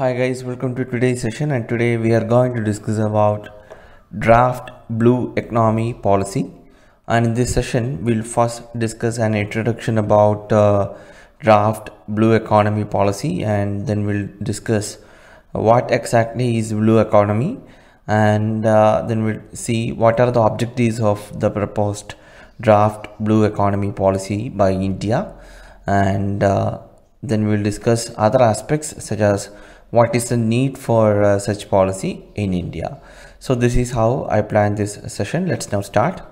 Hi guys, welcome to today's session and today we are going to discuss about draft blue economy policy and in this session we'll first discuss an introduction about uh, draft blue economy policy and then we'll discuss what exactly is blue economy and uh, then we'll see what are the objectives of the proposed draft blue economy policy by India and uh, then we'll discuss other aspects such as what is the need for uh, such policy in India. So this is how I plan this session. Let's now start.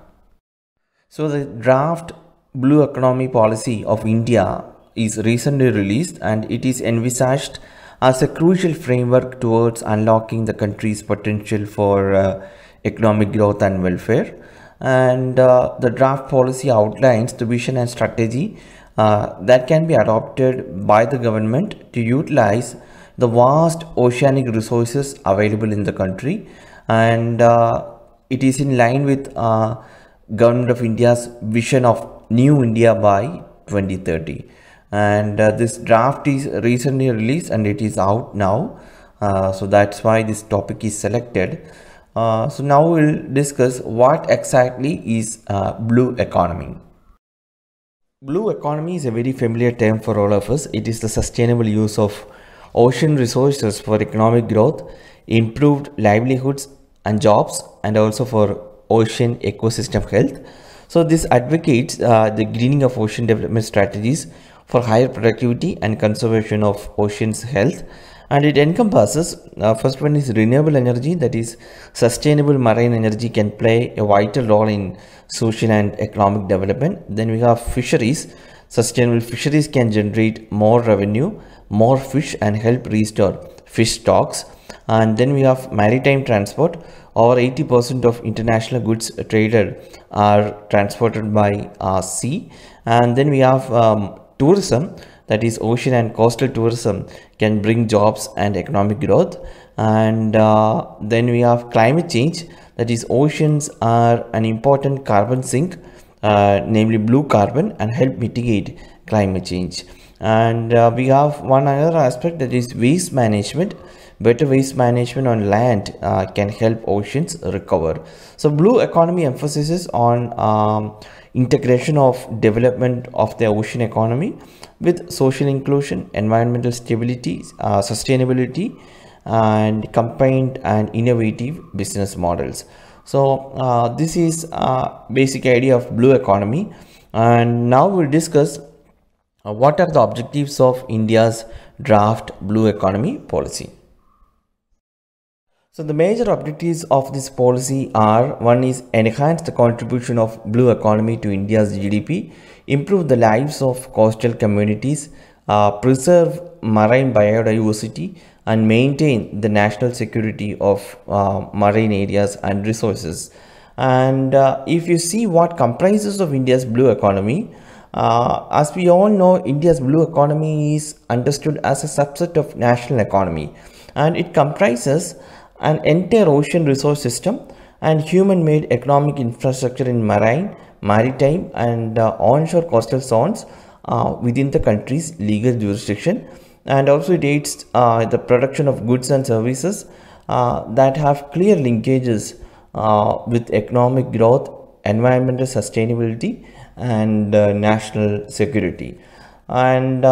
So the draft blue economy policy of India is recently released and it is envisaged as a crucial framework towards unlocking the country's potential for uh, economic growth and welfare. And uh, the draft policy outlines the vision and strategy uh, that can be adopted by the government to utilize the vast oceanic resources available in the country and uh, it is in line with uh, government of india's vision of new india by 2030 and uh, this draft is recently released and it is out now uh, so that's why this topic is selected uh, so now we'll discuss what exactly is uh, blue economy Blue economy is a very familiar term for all of us. It is the sustainable use of ocean resources for economic growth, improved livelihoods and jobs, and also for ocean ecosystem health. So this advocates uh, the greening of ocean development strategies for higher productivity and conservation of ocean's health and it encompasses uh, first one is renewable energy that is sustainable marine energy can play a vital role in social and economic development then we have fisheries sustainable fisheries can generate more revenue more fish and help restore fish stocks and then we have maritime transport over 80% of international goods traded are transported by uh, sea and then we have um, tourism that is ocean and coastal tourism can bring jobs and economic growth and uh, then we have climate change that is oceans are an important carbon sink uh, namely blue carbon and help mitigate climate change and uh, we have one other aspect that is waste management better waste management on land uh, can help oceans recover so blue economy emphasizes on um, integration of development of the ocean economy with social inclusion, environmental stability, uh, sustainability, and compliant and innovative business models. So uh, this is uh, basic idea of blue economy. And now we'll discuss uh, what are the objectives of India's draft blue economy policy. So the major objectives of this policy are one is enhance the contribution of blue economy to India's GDP, improve the lives of coastal communities, uh, preserve marine biodiversity and maintain the national security of uh, marine areas and resources. And uh, if you see what comprises of India's blue economy, uh, as we all know, India's blue economy is understood as a subset of national economy and it comprises an entire ocean resource system and human-made economic infrastructure in marine, maritime and uh, onshore coastal zones uh, within the country's legal jurisdiction and also it aids uh, the production of goods and services uh, that have clear linkages uh, with economic growth, environmental sustainability and uh, national security and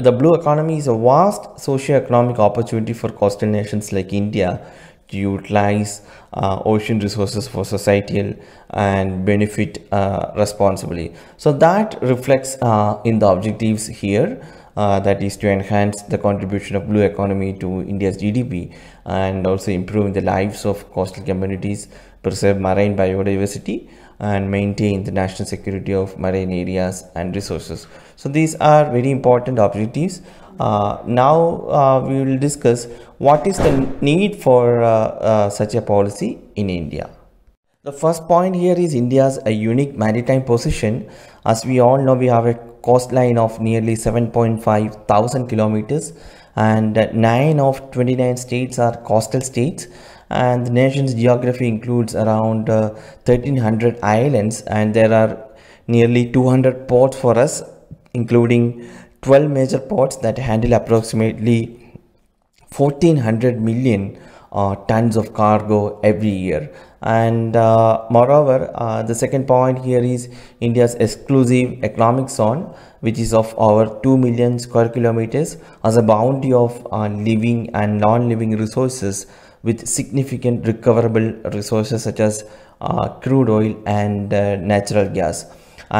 the blue economy is a vast socio-economic opportunity for coastal nations like India to utilize uh, ocean resources for societal and benefit uh, responsibly. So that reflects uh, in the objectives here uh, that is to enhance the contribution of blue economy to India's GDP and also improve the lives of coastal communities, preserve marine biodiversity and maintain the national security of marine areas and resources. So these are very important objectives. Uh, now uh, we will discuss what is the need for uh, uh, such a policy in India. The first point here is India's a unique maritime position. As we all know, we have a coastline of nearly 7.5 thousand kilometers and 9 of 29 states are coastal states and the nation's geography includes around uh, 1300 islands and there are nearly 200 ports for us including 12 major ports that handle approximately 1400 million uh, tons of cargo every year and uh, moreover uh, the second point here is india's exclusive economic zone which is of over 2 million square kilometers as a boundary of uh, living and non-living resources with significant recoverable resources such as uh, crude oil and uh, natural gas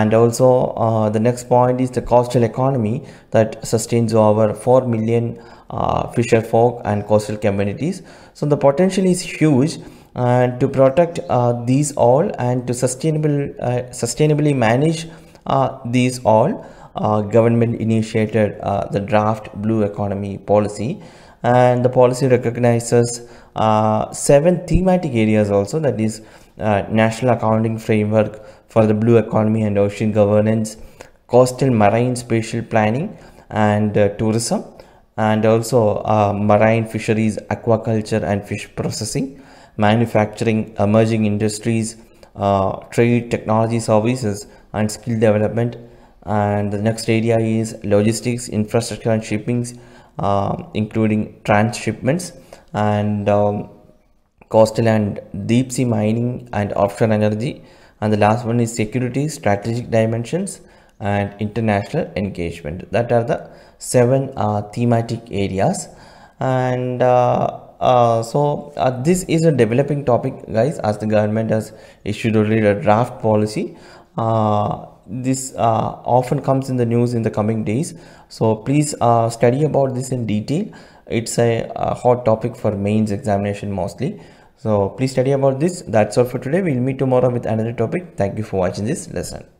and also uh, the next point is the coastal economy that sustains over 4 million uh, fisher folk and coastal communities so the potential is huge and uh, to protect uh, these all and to sustainable uh, sustainably manage uh, these all government initiated the draft blue economy policy and the policy recognizes uh, seven thematic areas also that is uh, national accounting framework for the blue economy and ocean governance coastal marine spatial planning and uh, tourism and also uh, marine fisheries aquaculture and fish processing manufacturing emerging industries uh, trade technology services and skill development and the next area is logistics infrastructure and shippings uh, including transshipments and um, coastal and deep sea mining and offshore energy and the last one is security strategic dimensions and international engagement that are the seven uh, thematic areas and uh, uh, so uh, this is a developing topic guys as the government has issued already a draft policy uh, this uh, often comes in the news in the coming days so please uh, study about this in detail it's a, a, hot topic for mains examination mostly so please study about this that's all for today we'll meet tomorrow with another topic thank you for watching this lesson